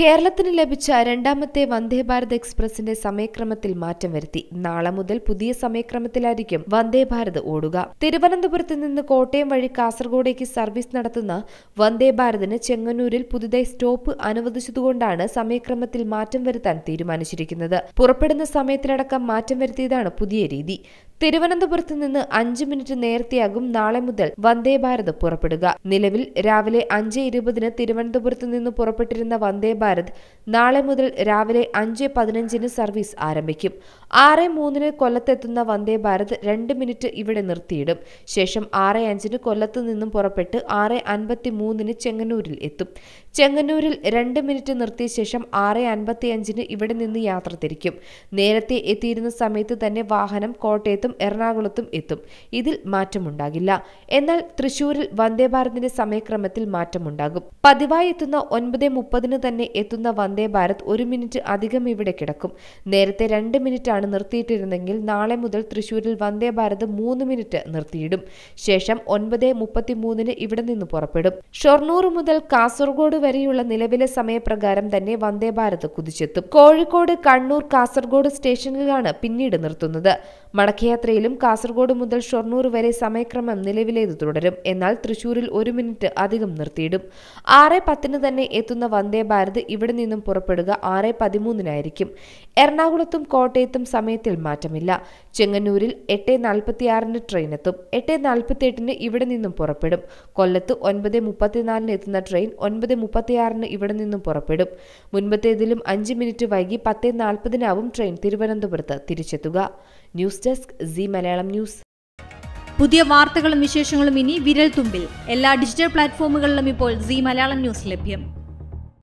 കേരളത്തിന് ലഭിച്ച രണ്ടാമത്തെ വന്ദേഭാരത് എക്സ്പ്രസിന്റെ സമയക്രമത്തിൽ മാറ്റം വരുത്തി നാളെ മുതൽ പുതിയ സമയക്രമത്തിലായിരിക്കും വന്ദേഭാരത് ഓടുക തിരുവനന്തപുരത്ത് നിന്ന് കോട്ടയം വഴി കാസർഗോഡേക്ക് സർവീസ് നടത്തുന്ന വന്ദേഭാരതിന് ചെങ്ങന്നൂരിൽ പുതുതായി സ്റ്റോപ്പ് അനുവദിച്ചതുകൊണ്ടാണ് സമയക്രമത്തിൽ മാറ്റം വരുത്താൻ തീരുമാനിച്ചിരിക്കുന്നത് പുറപ്പെടുന്ന സമയത്തിലടക്കം മാറ്റം വരുത്തിയതാണ് പുതിയ രീതി തിരുവനന്തപുരത്ത് നിന്ന് അഞ്ച് മിനിറ്റ് നേരത്തെയാകും നാളെ മുതൽ വന്ദേ ഭാരത് പുറപ്പെടുക നിലവിൽ രാവിലെ അഞ്ച് ഇരുപതിന് തിരുവനന്തപുരത്ത് നിന്ന് പുറപ്പെട്ടിരുന്ന വന്ദേ ഭാരത് നാളെ മുതൽ രാവിലെ അഞ്ച് പതിനഞ്ചിന് സർവീസ് ആരംഭിക്കും ആറ് മൂന്നിന് കൊല്ലത്തെത്തുന്ന വന്ദേ ഭാരത് രണ്ട് മിനിറ്റ് ഇവിടെ നിർത്തിയിടും ശേഷം ആറ് അഞ്ചിന് കൊല്ലത്ത് നിന്നും പുറപ്പെട്ട് ആറ് അൻപത്തി മൂന്നിന് ചെങ്ങന്നൂരിൽ എത്തും ചെങ്ങന്നൂരിൽ രണ്ട് മിനിറ്റ് നിർത്തിയ ശേഷം ആറ് അൻപത്തി അഞ്ചിന് ഇവിടെ നിന്ന് യാത്ര തിരിക്കും നേരത്തെ എത്തിയിരുന്ന സമയത്ത് തന്നെ വാഹനം കോട്ടയത്ത് കോട്ടയത്തും എറണാകുളത്തും എത്തും ഇതിൽ മാറ്റമുണ്ടാകില്ല എന്നാൽ തൃശൂരിൽ വന്ദേ ഭാരതിന്റെ സമയക്രമത്തിൽ മാറ്റമുണ്ടാകും പതിവായി എത്തുന്ന ഒൻപത് മുപ്പതിന് തന്നെ എത്തുന്ന വന്ദേ ഭാരത് ഒരു മിനിറ്റ് അധികം ഇവിടെ കിടക്കും നേരത്തെ രണ്ട് ആണ് നിർത്തിയിട്ടിരുന്നെങ്കിൽ നാളെ മുതൽ തൃശൂരിൽ വന്ദേ ഭാരത് മൂന്ന് മിനിറ്റ് നിർത്തിയിടും ശേഷം ഒൻപത് മുപ്പത്തിമൂന്നിന് ഇവിടെ നിന്ന് പുറപ്പെടും ഷൊർണൂർ മുതൽ കാസർഗോഡ് വരെയുള്ള നിലവിലെ സമയപ്രകാരം തന്നെ വന്ദേ ഭാരത് കുതിച്ചെത്തും കോഴിക്കോട് കണ്ണൂർ കാസർഗോഡ് സ്റ്റേഷനിലാണ് പിന്നീട് നിർത്തുന്നത് മടക്കിയ യാത്രയിലും കാസർഗോഡ് മുതൽ ഷൊർണൂർ വരെ സമയക്രമം നിലവിലേത് തുടരും എന്നാൽ തൃശൂരിൽ ഒരു മിനിറ്റ് അധികം നിർത്തിയിടും ആറ് പത്തിന് തന്നെ എത്തുന്ന വന്ദേ ഭാരത് ഇവിടെ നിന്നും പുറപ്പെടുക ആറ് പതിമൂന്നിനായിരിക്കും എറണാകുളത്തും കോട്ടയത്തും സമയത്തിൽ മാറ്റമില്ല ചെങ്ങന്നൂരിൽ എട്ട് നാൽപ്പത്തിയാറിന് ട്രെയിൻ എത്തും എട്ട് നാൽപ്പത്തിയെട്ടിന് ഇവിടെ നിന്നും പുറപ്പെടും കൊല്ലത്ത് ഒൻപത് മുപ്പത്തിനാലിന് എത്തുന്ന ട്രെയിൻ ഒൻപത് മുപ്പത്തിയാറിന് ഇവിടെ നിന്നും പുറപ്പെടും മുൻപത്തേതിലും അഞ്ച് മിനിറ്റ് വൈകി പത്ത് നാൽപ്പതിനാവും ട്രെയിൻ തിരുവനന്തപുരത്ത് തിരിച്ചെത്തുക news desk Zee Malayalam news പുതിയ വാർത്തകളും വിശേഷങ്ങളും ഇനി വിരൽ തുമ്പിൽ എല്ലാ ഡിജിറ്റൽ പ്ലാറ്റ്ഫോമുകളിലും ഇപ്പോൾ സി മലയാളം ന്യൂസ് ലഭ്യം